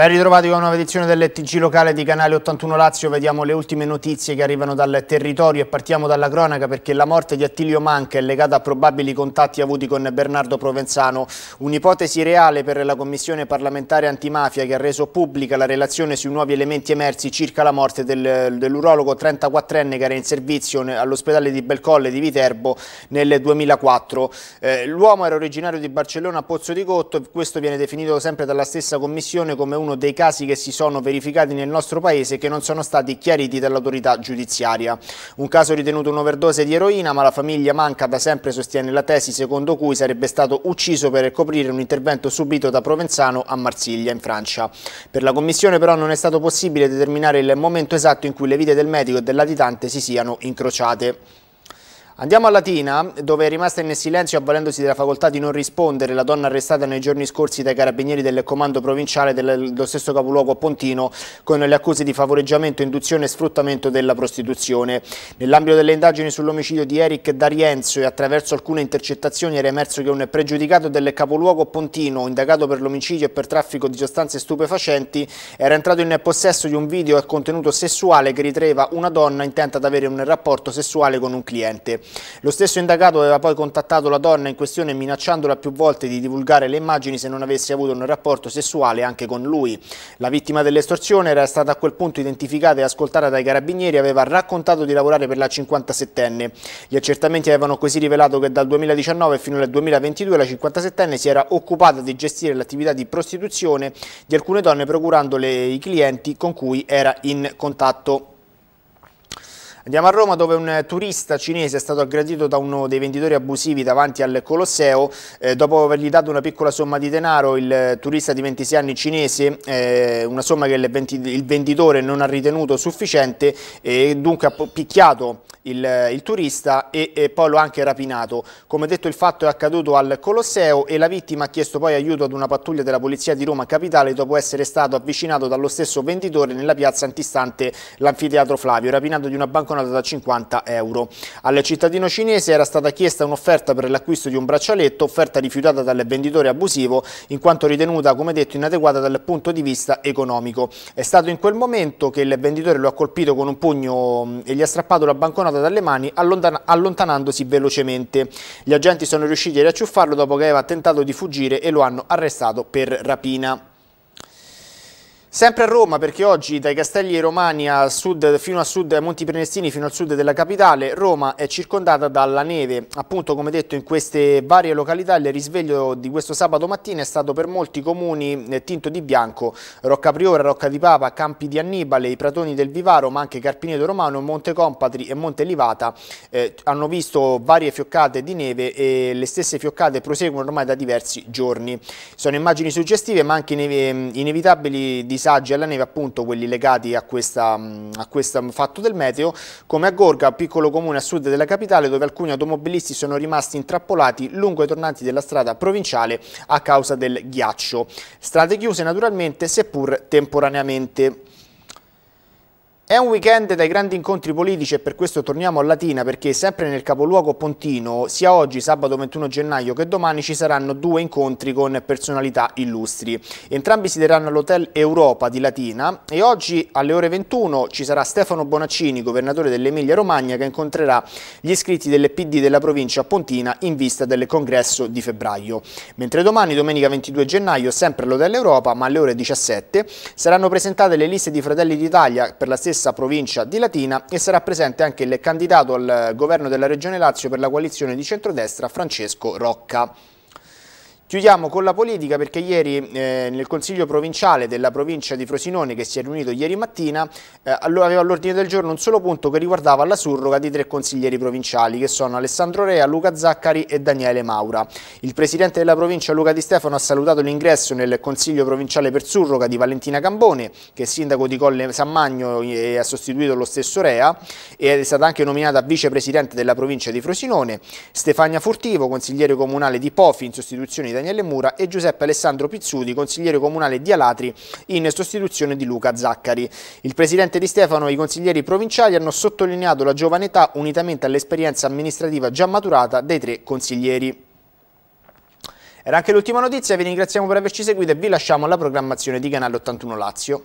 Ben ritrovati con una nuova edizione dell'ETG locale di Canale 81 Lazio, vediamo le ultime notizie che arrivano dal territorio e partiamo dalla cronaca perché la morte di Attilio Manca è legata a probabili contatti avuti con Bernardo Provenzano, un'ipotesi reale per la Commissione parlamentare antimafia che ha reso pubblica la relazione sui nuovi elementi emersi circa la morte del, dell'urologo 34enne che era in servizio all'ospedale di Belcolle di Viterbo nel 2004. Eh, L'uomo era originario di Barcellona a Pozzo di Cotto, questo viene definito sempre dalla stessa Commissione come uno uno dei casi che si sono verificati nel nostro paese che non sono stati chiariti dall'autorità giudiziaria. Un caso ritenuto un'overdose di eroina, ma la famiglia Manca da sempre sostiene la tesi secondo cui sarebbe stato ucciso per coprire un intervento subito da Provenzano a Marsiglia, in Francia. Per la commissione però non è stato possibile determinare il momento esatto in cui le vite del medico e del latitante si siano incrociate. Andiamo a Latina, dove è rimasta in silenzio avvalendosi della facoltà di non rispondere la donna arrestata nei giorni scorsi dai carabinieri del comando provinciale dello stesso capoluogo a Pontino con le accuse di favoreggiamento, induzione e sfruttamento della prostituzione. Nell'ambito delle indagini sull'omicidio di Eric D'Arienzo e attraverso alcune intercettazioni era emerso che un pregiudicato del capoluogo Pontino, indagato per l'omicidio e per traffico di sostanze stupefacenti, era entrato in possesso di un video a contenuto sessuale che ritraeva una donna intenta ad avere un rapporto sessuale con un cliente. Lo stesso indagato aveva poi contattato la donna in questione minacciandola più volte di divulgare le immagini se non avesse avuto un rapporto sessuale anche con lui. La vittima dell'estorsione era stata a quel punto identificata e ascoltata dai carabinieri e aveva raccontato di lavorare per la 57enne. Gli accertamenti avevano così rivelato che dal 2019 fino al 2022 la 57enne si era occupata di gestire l'attività di prostituzione di alcune donne procurandole i clienti con cui era in contatto. Andiamo a Roma dove un turista cinese è stato aggredito da uno dei venditori abusivi davanti al Colosseo. Eh, dopo avergli dato una piccola somma di denaro, il turista di 26 anni cinese, eh, una somma che il, venditore non ha ritenuto sufficiente, e dunque ha picchiato il, il turista e, e, poi lo ha anche rapinato. Come detto il fatto è accaduto al Colosseo e la vittima ha chiesto poi aiuto ad una pattuglia della Polizia di Roma Capitale dopo essere stato avvicinato dallo stesso venditore nella piazza antistante l'anfiteatro Flavio, rapinato di una banconota da 50 euro. Al cittadino cinese era stata chiesta un'offerta per l'acquisto di un braccialetto, offerta rifiutata dal venditore abusivo in quanto ritenuta, come detto, inadeguata dal punto di vista economico. È stato in quel momento che il venditore lo ha colpito con un pugno mm, e gli ha strappato la banconota dalle mani allontan allontanandosi velocemente. Gli agenti sono riusciti a riacciuffarlo dopo che aveva tentato di fuggire e lo hanno arrestato per rapina. Sempre a Roma, perché oggi dai Castelli Romani a sud, fino a sud ai Monti Prenestini, fino al sud della capitale, Roma è circondata dalla neve. Appunto, come detto, in queste varie località il risveglio di questo sabato mattina è stato per molti comuni eh, tinto di bianco. Rocca Priora, Rocca di Papa, Campi di Annibale, i Pratoni del Vivaro, ma anche Carpineto Romano, Monte Compatri e Monte Livata eh, hanno visto varie fioccate di neve e le stesse fioccate proseguono ormai da diversi giorni. Sono immagini suggestive, ma anche inevitabili di disagi alla neve appunto quelli legati mm, a questo fatto del meteo, come a Gorga, piccolo comune a sud della capitale dove alcuni automobilisti sono rimasti intrappolati lungo i tornanti della strada provinciale a causa del ghiaccio. Strade chiuse naturalmente seppur temporaneamente. È un weekend dai grandi incontri politici e per questo torniamo a Latina perché sempre nel capoluogo Pontino, sia oggi sabato 21 gennaio che domani ci saranno due incontri con personalità illustri. Entrambi si terranno all'Hotel Europa di Latina e oggi alle ore 21 ci sarà Stefano Bonaccini, governatore dell'Emilia Romagna, che incontrerà gli iscritti delle PD della provincia Pontina in vista del congresso di febbraio. Mentre domani, domenica 22 gennaio, sempre all'Hotel Europa, ma alle ore 17, saranno presentate le liste di Fratelli d'Italia per la stessa stessa provincia di Latina e sarà presente anche il candidato al governo della Regione Lazio per la coalizione di centrodestra Francesco Rocca. Chiudiamo con la politica perché ieri eh, nel Consiglio provinciale della provincia di Frosinone che si è riunito ieri mattina eh, aveva all'ordine del giorno un solo punto che riguardava la surroga di tre consiglieri provinciali che sono Alessandro Rea, Luca Zaccari e Daniele Maura. Il presidente della provincia Luca Di Stefano ha salutato l'ingresso nel Consiglio provinciale per surroga di Valentina Gambone che è sindaco di Colle San Magno e ha sostituito lo stesso Rea ed è stata anche nominata vicepresidente della provincia di Frosinone. Stefania Furtivo, consigliere comunale di Pofi in sostituzione di Daniele Mura e Giuseppe Alessandro Pizzuti, consigliere comunale di Alatri, in sostituzione di Luca Zaccari. Il presidente di Stefano e i consiglieri provinciali hanno sottolineato la giovane età unitamente all'esperienza amministrativa già maturata dei tre consiglieri. Era anche l'ultima notizia, vi ringraziamo per averci seguito e vi lasciamo alla programmazione di Canale 81 Lazio.